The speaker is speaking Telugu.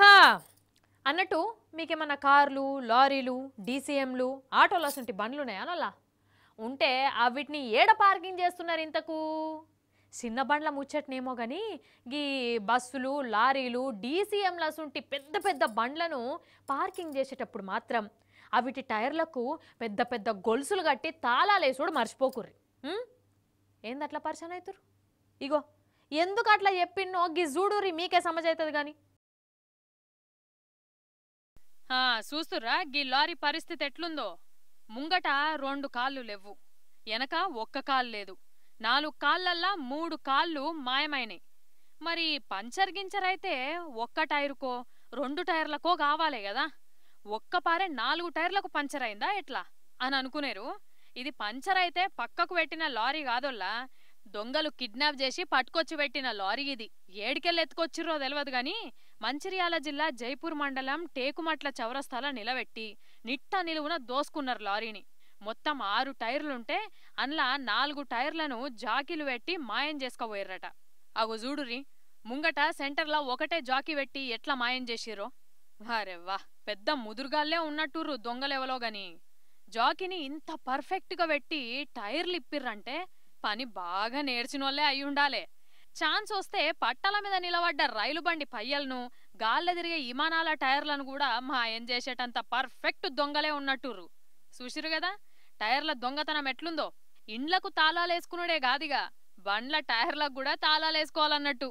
హా అన్నట్టు మీకేమన్నా కార్లు లారీలు డీసీఎంలు ఆటోలు అసంటి బండ్లు ఉన్నాయా అలా ఉంటే అవిటిని ఏడ పార్కింగ్ చేస్తున్నారు ఇంతకు చిన్న బండ్ల ముచ్చట్నేమో కానీ గీ బస్సులు లారీలు డీసీఎంల అసంటి పెద్ద పెద్ద బండ్లను పార్కింగ్ చేసేటప్పుడు మాత్రం అవిటి టైర్లకు పెద్ద పెద్ద గొలుసులు కట్టి తాళాలేసుడు మర్చిపోకుర్రి ఏంది అట్లా పరిచయం అవుతురు ఇగో ఎందుకు అట్లా చెప్పిన్నో గీ జూడూరి మీకే సమజ్ అవుతుంది కానీ చూస్తురా గీ లారీ పరిస్థితి ఎట్లుందో ముంగట రెండు కాళ్ళు లేవు వెనక ఒక్క కాలు లేదు నాలుగు కాళ్ళల్లా మూడు కాళ్ళు మాయమైనయి మరి పంచర్ గించరైతే ఒక్క టైరుకో రెండు టైర్లకో కావాలి కదా ఒక్కపారే నాలుగు టైర్లకు పంచర్ అయిందా ఎట్లా అని అనుకునేరు ఇది పంచర్ అయితే పక్కకు పెట్టిన లారీ కాదోల్లా దొంగలు కిడ్నాప్ చేసి పట్టుకొచ్చి పెట్టిన లారీ ఇది ఏడికెళ్ళి ఎత్తుకొచ్చిర్రో తెలియదు గాని మంచిర్యాల జిల్లా జైపూర్ మండలం టేకుమట్ల చౌరస్తాలో నిలబెట్టి నిట్ట నిలువున దోసుకున్నారు లారీని మొత్తం ఆరు టైర్లుంటే అందులో నాలుగు టైర్లను జాకీలు పెట్టి మాయం చేసుకోబోయారట అగు చూడురి ముంగట సెంటర్లో ఒకటే జాకీ పెట్టి ఎట్లా మాయం చేసిర్రో వారెవ్వా పెద్ద ముదురుగాళ్లే ఉన్నట్టుర్రు దొంగలెవలో గాని జాకీని ఇంత పర్ఫెక్ట్గా పెట్టి టైర్లు ఇప్పిర్రంటే పని బాగా వాళ్ళే అయి ఉండాలే ఛాన్స్ వస్తే పట్టల మీద నిలబడ్డ రైలు బండి పయ్యలను గాల్ల తిరిగే విమానాల టైర్లను కూడా ఏం చేసేటంత పర్ఫెక్ట్ దొంగలే ఉన్నట్టురు చూసిరు కదా టైర్ల దొంగతనం ఎట్లుందో ఇండ్లకు తాళాలేసుకునుడే గాదిగా బండ్ల టైర్లకు కూడా తాళాలేసుకోవాలన్నట్టు